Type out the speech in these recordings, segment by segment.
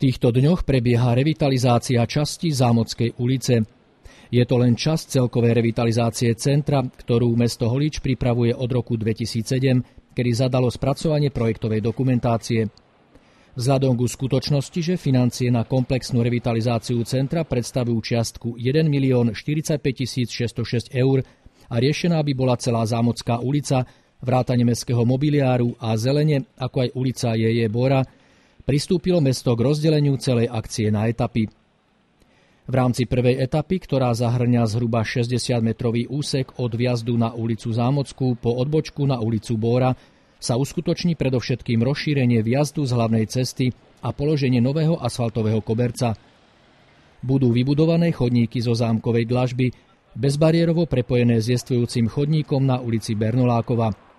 týchto dňoch prebieha revitalizácia časti Zámockej ulice. Je to len časť celkovej revitalizácie centra, ktorú mesto Holič pripravuje od roku 2007, kedy zadalo spracovanie projektovej dokumentácie. Vzhľadom ku skutočnosti, že financie na komplexnú revitalizáciu centra predstavujú čiastku 1 milión 45 606 eur a riešená by bola celá Zámocká ulica, vrátane mestského mobiliáru a zelene, ako aj ulica Jeje Bora – pristúpilo mesto k rozdeleniu celej akcie na etapy. V rámci prvej etapy, ktorá zahrňa zhruba 60-metrový úsek od viazdu na ulicu Zámockú po odbočku na ulicu Bóra, sa uskutoční predovšetkým rozšírenie viazdu z hlavnej cesty a položenie nového asfaltového koberca. Budú vybudované chodníky zo zámkovej dlažby, bezbariérovo prepojené s jestvujúcim chodníkom na ulici Bernolákova.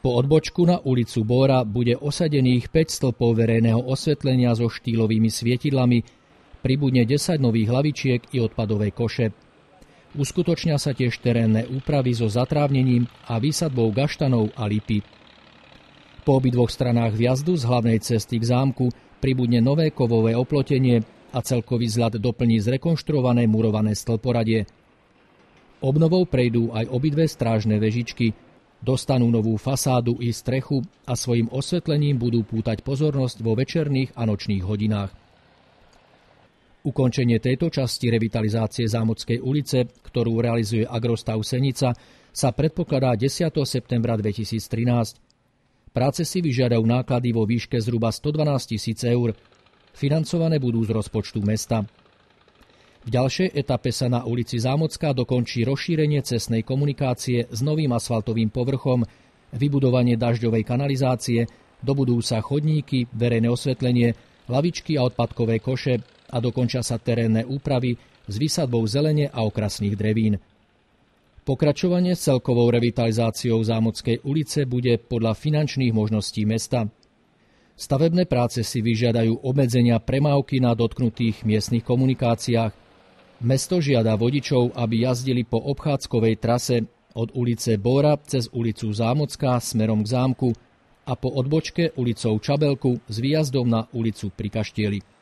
Po odbočku na ulicu Bóra bude osadených 5 stĺpov verejného osvetlenia so štýlovými svietidlami, pribudne 10 nových hlavičiek i odpadové koše. Uskutočnia sa tiež terénne úpravy so zatrávnením a výsadbou gaštanov a lipy. Po obidvoch stranách viazdu z hlavnej cesty k zámku pribudne nové kovové oplotenie a celkový zľad doplní zrekonštruované murované stĺporadie. Obnovou prejdú aj obidve strážne vežičky – Dostanú novú fasádu i strechu a svojim osvetlením budú pútať pozornosť vo večerných a nočných hodinách. Ukončenie tejto časti revitalizácie Zámodskej ulice, ktorú realizuje Agrostav Senica, sa predpokladá 10. septembra 2013. Práce si vyžiadajú náklady vo výške zhruba 112 tisíc eur. Financované budú z rozpočtu mesta. V ďalšej etape sa na ulici Zámocká dokončí rozšírenie cestnej komunikácie s novým asfaltovým povrchom, vybudovanie dažďovej kanalizácie, dobudú sa chodníky, verejné osvetlenie, lavičky a odpadkové koše a dokončia sa terénne úpravy s vysadbou zelene a okrasných drevín. Pokračovanie s celkovou revitalizáciou Zámockej ulice bude podľa finančných možností mesta. Stavebné práce si vyžiadajú obmedzenia premávky na dotknutých miestnych komunikáciách, Mesto žiada vodičov, aby jazdili po obchádzkovej trase od ulice Bora cez ulicu Zámocká smerom k zámku a po odbočke ulicou Čabelku s výjazdom na ulicu pri Kaštieli.